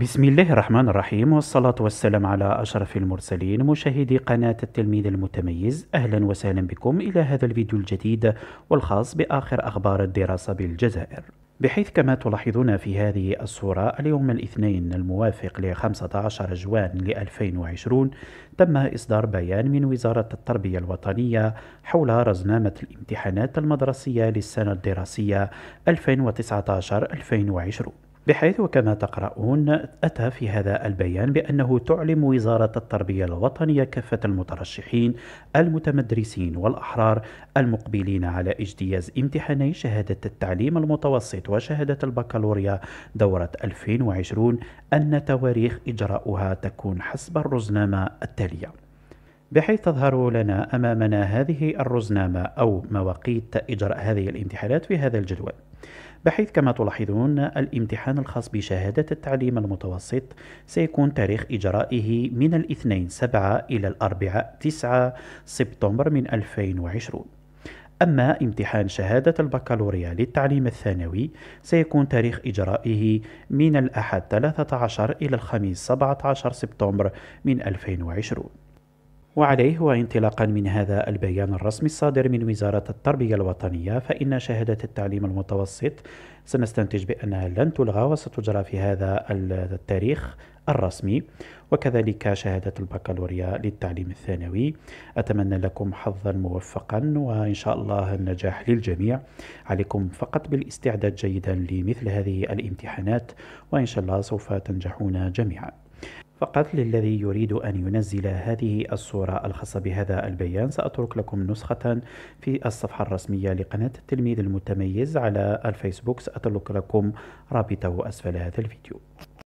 بسم الله الرحمن الرحيم والصلاة والسلام على أشرف المرسلين مشاهدي قناة التلميذ المتميز أهلا وسهلا بكم إلى هذا الفيديو الجديد والخاص بآخر أخبار الدراسة بالجزائر بحيث كما تلاحظون في هذه الصورة اليوم الاثنين الموافق ل 15 جوان ل 2020 تم إصدار بيان من وزارة التربية الوطنية حول رزنامة الامتحانات المدرسية للسنة الدراسية 2019-2020 بحيث وكما تقرؤون أتى في هذا البيان بأنه تعلم وزارة التربية الوطنية كافة المترشحين المتمدرسين والأحرار المقبلين على اجتياز امتحاني شهادة التعليم المتوسط وشهادة البكالوريا دورة 2020 أن تواريخ إجراؤها تكون حسب الرزنامة التالية بحيث تظهر لنا أمامنا هذه الرزنامة أو مواقيت إجراء هذه الامتحانات في هذا الجدول بحيث كما تلاحظون الامتحان الخاص بشهادة التعليم المتوسط سيكون تاريخ إجرائه من الاثنين سبعة إلى الأربعاء تسعة سبتمبر من 2020 أما امتحان شهادة البكالوريا للتعليم الثانوي سيكون تاريخ إجرائه من الأحد 13 إلى الخميس 17 سبتمبر من 2020 وعليه وانطلاقا من هذا البيان الرسمي الصادر من وزارة التربية الوطنية فإن شهادة التعليم المتوسط سنستنتج بأنها لن تلغى وستجرى في هذا التاريخ الرسمي وكذلك شهادة البكالوريا للتعليم الثانوي أتمنى لكم حظا موفقا وإن شاء الله النجاح للجميع عليكم فقط بالاستعداد جيدا لمثل هذه الامتحانات وإن شاء الله سوف تنجحون جميعا فقط للذي يريد أن ينزل هذه الصورة الخاصة بهذا البيان سأترك لكم نسخة في الصفحة الرسمية لقناة التلميذ المتميز على الفيسبوك سأترك لكم رابطه أسفل هذا الفيديو